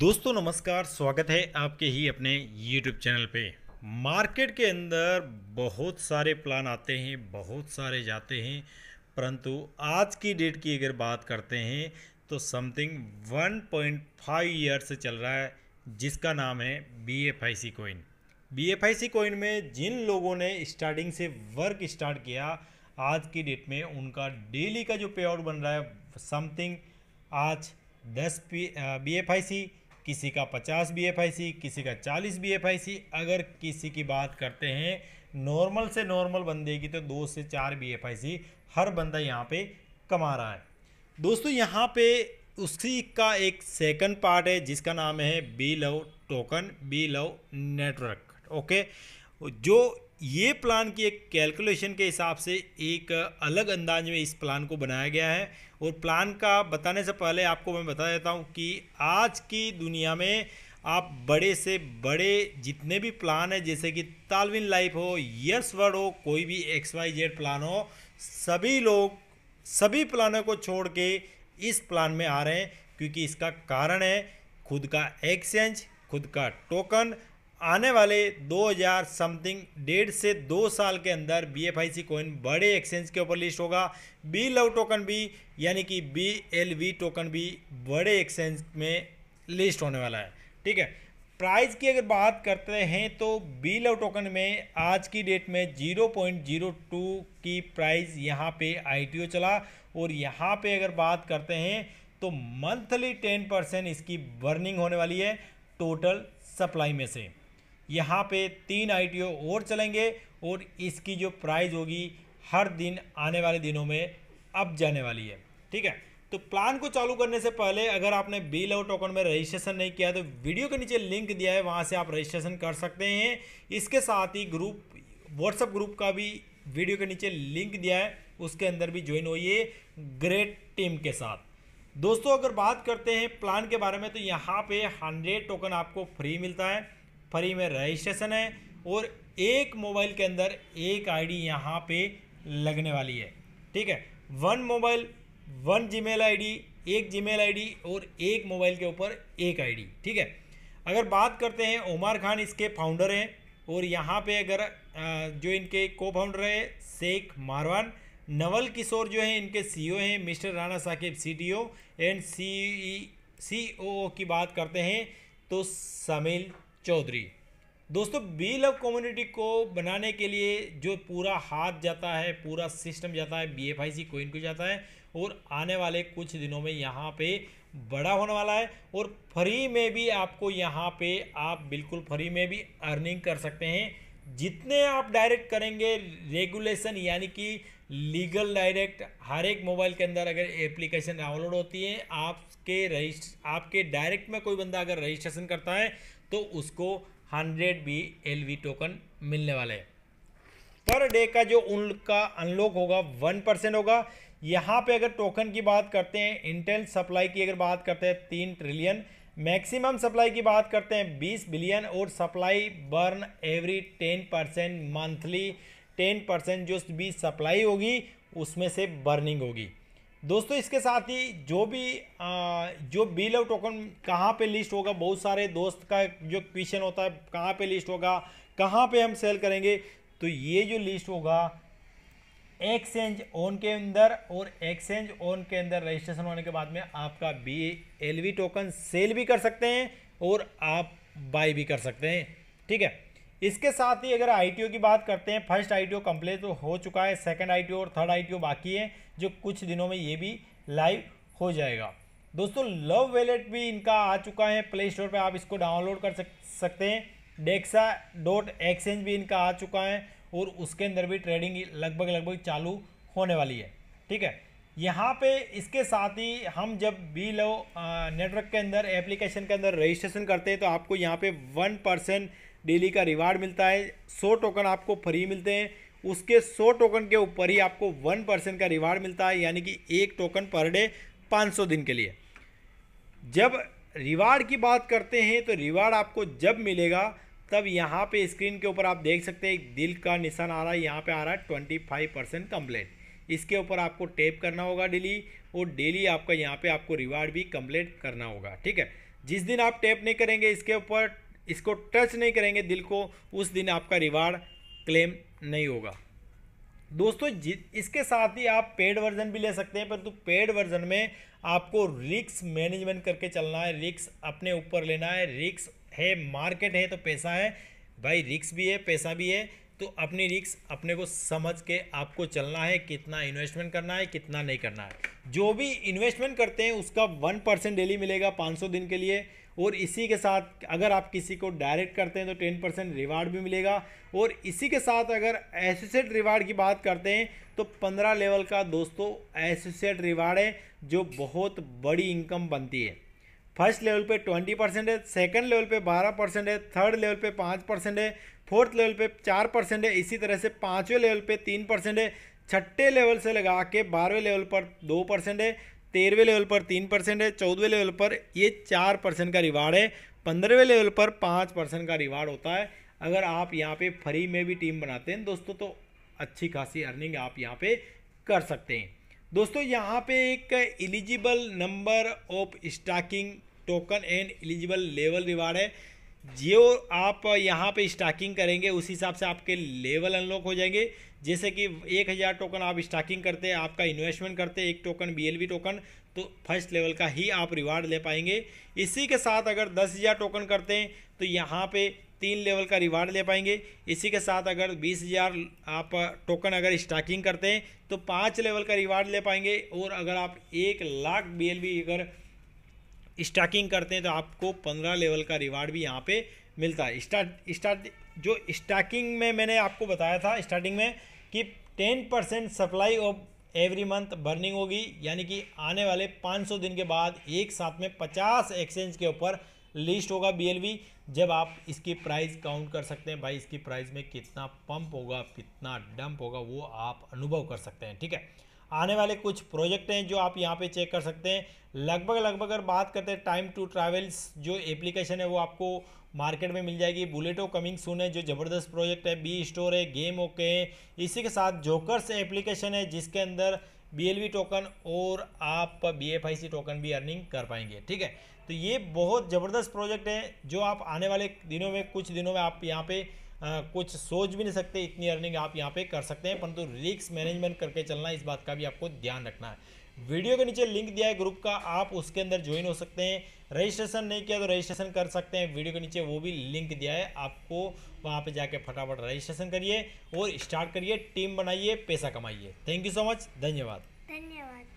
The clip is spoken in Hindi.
दोस्तों नमस्कार स्वागत है आपके ही अपने YouTube चैनल पे मार्केट के अंदर बहुत सारे प्लान आते हैं बहुत सारे जाते हैं परंतु आज की डेट की अगर बात करते हैं तो समथिंग 1.5 ईयर से चल रहा है जिसका नाम है B F I C coin B F I C coin में जिन लोगों ने स्टार्टिंग से वर्क स्टार्ट किया आज की डेट में उनका डेली का जो पे आउट बन रहा है समथिंग आज दस पी बी एफ आई सी किसी का पचास बी एफ आई सी किसी का चालीस बी एफ आई सी अगर किसी की बात करते हैं नॉर्मल से नॉर्मल बंदे की तो दो से चार बी एफ आई सी हर बंदा यहाँ पे कमा रहा है दोस्तों यहाँ पे उसी का एक सेकंड पार्ट है जिसका नाम है B love token B love network okay जो ये प्लान की एक कैलकुलेशन के हिसाब से एक अलग अंदाज में इस प्लान को बनाया गया है और प्लान का बताने से पहले आपको मैं बता देता हूँ कि आज की दुनिया में आप बड़े से बड़े जितने भी प्लान है जैसे कि तालविन लाइफ हो यस वर्ड हो कोई भी एक्स वाई जेड प्लान हो सभी लोग सभी प्लानों को छोड़ के इस प्लान में आ रहे हैं क्योंकि इसका कारण है खुद का एक्सचेंज खुद का टोकन आने वाले 2000 समथिंग डेढ़ से दो साल के अंदर B F I C coin बड़े एक्सचेंज के ऊपर लिस्ट होगा बी लव टोकन भी यानी कि बी एल वी टोकन भी बड़े एक्सचेंज में लिस्ट होने वाला है ठीक है प्राइस की अगर बात करते हैं तो बी लव टोकन में आज की डेट में 0.02 की प्राइस यहाँ पे ओ चला और यहाँ पे अगर बात करते हैं तो मंथली 10 परसेंट इसकी बर्निंग होने वाली है टोटल सप्लाई में से यहाँ पे तीन आई और चलेंगे और इसकी जो प्राइस होगी हर दिन आने वाले दिनों में अब जाने वाली है ठीक है तो प्लान को चालू करने से पहले अगर आपने बिल और टोकन में रजिस्ट्रेशन नहीं किया तो वीडियो के नीचे लिंक दिया है वहाँ से आप रजिस्ट्रेशन कर सकते हैं इसके साथ ही ग्रुप व्हाट्सएप ग्रुप का भी वीडियो के नीचे लिंक दिया है उसके अंदर भी ज्वाइन होइए ग्रेट टीम के साथ दोस्तों अगर बात करते हैं प्लान के बारे में तो यहाँ पे हंड्रेड टोकन आपको फ्री मिलता है फ्री में रजिस्ट्रेशन है और एक मोबाइल के अंदर एक आईडी डी यहाँ पर लगने वाली है ठीक है one mobile one Gmail ID एक जीमेल आईडी और एक मोबाइल के ऊपर एक आईडी ठीक है अगर बात करते हैं उमर खान इसके फाउंडर हैं और यहाँ पे अगर जो इनके को फाउंडर है शेख मारवान नवल किशोर जो है इनके सीईओ e हैं mister Rana D O and C O की बात करते हैं तो समील चौधरी दोस्तों बी लव कम्युनिटी को बनाने के लिए जो पूरा हाथ जाता है पूरा सिस्टम जाता है B F I C coin को जाता है और आने वाले कुछ दिनों में यहाँ पे बड़ा होने वाला है और फ्री में भी आपको यहाँ पे आप बिल्कुल फ्री में भी अर्निंग कर सकते हैं जितने आप डायरेक्ट करेंगे रेगुलेशन यानी कि लीगल डायरेक्ट हर एक मोबाइल के अंदर अगर एप्लीकेशन डाउनलोड होती है आपके रजिस्ट आपके डायरेक्ट में कोई बंदा अगर रजिस्ट्रेशन करता है तो उसको hundred B L V token मिलने वाले हैं पर डे का जो उनका अनलॉक होगा वन परसेंट होगा यहाँ पे अगर टोकन की बात करते हैं इंटेल सप्लाई की अगर बात करते हैं तीन ट्रिलियन मैक्सिमम सप्लाई की बात करते हैं 20 बिलियन और supply burn every 10 percent monthly 10 percent जो भी सप्लाई होगी उसमें से बर्निंग होगी दोस्तों इसके साथ ही जो भी आ, जो बिल और टोकन कहाँ पे लिस्ट होगा बहुत सारे दोस्त का जो क्वेश्चन होता है कहाँ पे लिस्ट होगा कहाँ पे हम सेल करेंगे तो ये जो लिस्ट होगा एक्सचेंज ऑन के अंदर और एक्सचेंज ऑन के अंदर रजिस्ट्रेशन होने के बाद में आपका B L V token sell भी कर सकते हैं और आप बाय भी कर सकते हैं ठीक है इसके साथ ही अगर आईटीओ की बात करते हैं फर्स्ट आईटीओ कंप्लीट तो हो चुका है सेकंड आईटीओ और थर्ड आईटीओ बाकी है जो कुछ दिनों में ये भी लाइव हो जाएगा दोस्तों लव वैलेट भी इनका आ चुका है प्ले स्टोर पर आप इसको डाउनलोड कर सकते हैं डेक्सा डॉट एक्सचेंज भी इनका आ चुका है और उसके अंदर भी ट्रेडिंग लगभग लगभग चालू होने वाली है ठीक है यहाँ पे इसके साथ ही हम जब बी लो नेटवर्क के अंदर एप्लीकेशन के अंदर रजिस्ट्रेशन करते हैं तो आपको यहाँ पे वन परसेंट डेली का रिवार्ड मिलता है सौ टोकन आपको फ्री मिलते हैं उसके सौ टोकन के ऊपर ही आपको वन परसेंट का रिवार्ड मिलता है यानी कि एक टोकन पर डे पाँच सौ दिन के लिए जब रिवार्ड की बात करते हैं तो रिवार्ड आपको जब मिलेगा तब यहाँ पे स्क्रीन के ऊपर आप देख सकते हैं एक दिल का निशान आ रहा है यहाँ पे आ रहा है ट्वेंटी फाइव परसेंट कम्प्लेट इसके ऊपर आपको टेप करना होगा डेली और डेली आपका यहाँ पे आपको रिवार्ड भी कम्प्लेट करना होगा ठीक है जिस दिन आप टेप नहीं करेंगे इसके ऊपर इसको टच नहीं करेंगे दिल को उस दिन आपका रिवार्ड क्लेम नहीं होगा दोस्तों इसके साथ ही आप पेड वर्जन भी ले सकते हैं परंतु पेड वर्जन में आपको रिक्स मैनेजमेंट करके चलना है रिक्स अपने ऊपर लेना है रिक्स है मार्केट है तो पैसा है भाई रिक्स भी है पैसा भी है तो अपनी रिक्स अपने को समझ के आपको चलना है कितना इन्वेस्टमेंट करना है कितना नहीं करना है जो भी इन्वेस्टमेंट करते हैं उसका वन परसेंट डेली मिलेगा पाँच सौ दिन के लिए और इसी के साथ अगर आप किसी को डायरेक्ट करते हैं तो टेन परसेंट रिवार्ड भी मिलेगा और इसी के साथ अगर एसोसिएट रिवार्ड की बात करते हैं तो पंद्रह लेवल का दोस्तों एसोसिएट रिवार्ड है जो बहुत बड़ी इनकम बनती है फर्स्ट लेवल पे ट्वेंटी परसेंट है सेकेंड लेवल पे बारह परसेंट है थर्ड लेवल पे पाँच परसेंट है फोर्थ लेवल पे चार परसेंट है इसी तरह से पाँचवें लेवल पे तीन परसेंट है छठे लेवल से लगा के बारहवें लेवल पर दो परसेंट है तेरहवें लेवल पर तीन परसेंट है चौदहवें लेवल पर ये चार परसेंट का रिवार्ड है पंद्रहवें लेवल पर पाँच परसेंट का रिवार्ड होता है अगर आप यहाँ पर फ्री में भी टीम बनाते हैं दोस्तों तो अच्छी खासी अर्निंग आप यहाँ पर कर सकते हैं दोस्तों यहाँ पे एक eligible number of staking token and eligible level reward है जो आप यहाँ पे स्टाकिंग करेंगे उस हिसाब से आपके लेवल अनलॉक हो जाएंगे जैसे कि एक हज़ार टोकन आप स्टाकिंग करते हैं आपका इन्वेस्टमेंट करते हैं एक टोकन बीएलबी टोकन तो फर्स्ट लेवल का ही आप रिवार्ड ले पाएंगे इसी के साथ अगर दस हज़ार टोकन करते हैं तो यहाँ पे तीन लेवल का रिवार्ड ले पाएंगे इसी के साथ अगर बीस हज़ार आप टोकन अगर स्टाकिंग करते हैं तो पाँच लेवल का रिवार्ड ले पाएंगे और अगर आप एक लाख बी अगर स्टाकिंग करते हैं तो आपको पंद्रह लेवल का रिवार्ड भी यहाँ पे मिलता है स्टार्ट स्टार्ट जो स्टाकिंग में मैंने आपको बताया था स्टार्टिंग में कि ten percent supply of every month burning होगी यानी कि आने वाले सौ दिन के बाद एक साथ में पचास एक्सचेंज के ऊपर लिस्ट होगा बी जब आप इसकी प्राइस काउंट कर सकते हैं भाई इसकी प्राइस में कितना पंप होगा कितना डंप होगा वो आप अनुभव कर सकते हैं ठीक है आने वाले कुछ प्रोजेक्ट हैं जो आप यहाँ पे चेक कर सकते हैं लगभग लगभग अगर बात करते हैं टाइम टू ट्रैवल्स जो एप्लीकेशन है वो आपको मार्केट में मिल जाएगी बुलेटो कमिंग सुन है जो ज़बरदस्त प्रोजेक्ट है बी स्टोर है गेम ओके है इसी के साथ जोकर्स एप्लीकेशन है जिसके अंदर बी टोकन और आप बी टोकन भी अर्निंग कर पाएंगे ठीक है तो ये बहुत ज़बरदस्त प्रोजेक्ट है जो आप आने वाले दिनों में कुछ दिनों में आप यहाँ पे आ, कुछ सोच भी नहीं सकते इतनी अर्निंग आप यहाँ पे कर सकते हैं परंतु रिस्क मैनेजमेंट करके चलना इस बात का भी आपको ध्यान रखना है वीडियो के नीचे लिंक दिया है ग्रुप का आप उसके अंदर ज्वाइन हो सकते हैं रजिस्ट्रेशन नहीं किया तो रजिस्ट्रेशन कर सकते हैं वीडियो के नीचे वो भी लिंक दिया है आपको वहाँ पे जाके फटाफट रजिस्ट्रेशन करिए और स्टार्ट करिए टीम बनाइए पैसा कमाइए थैंक यू सो मच धन्यवाद धन्यवाद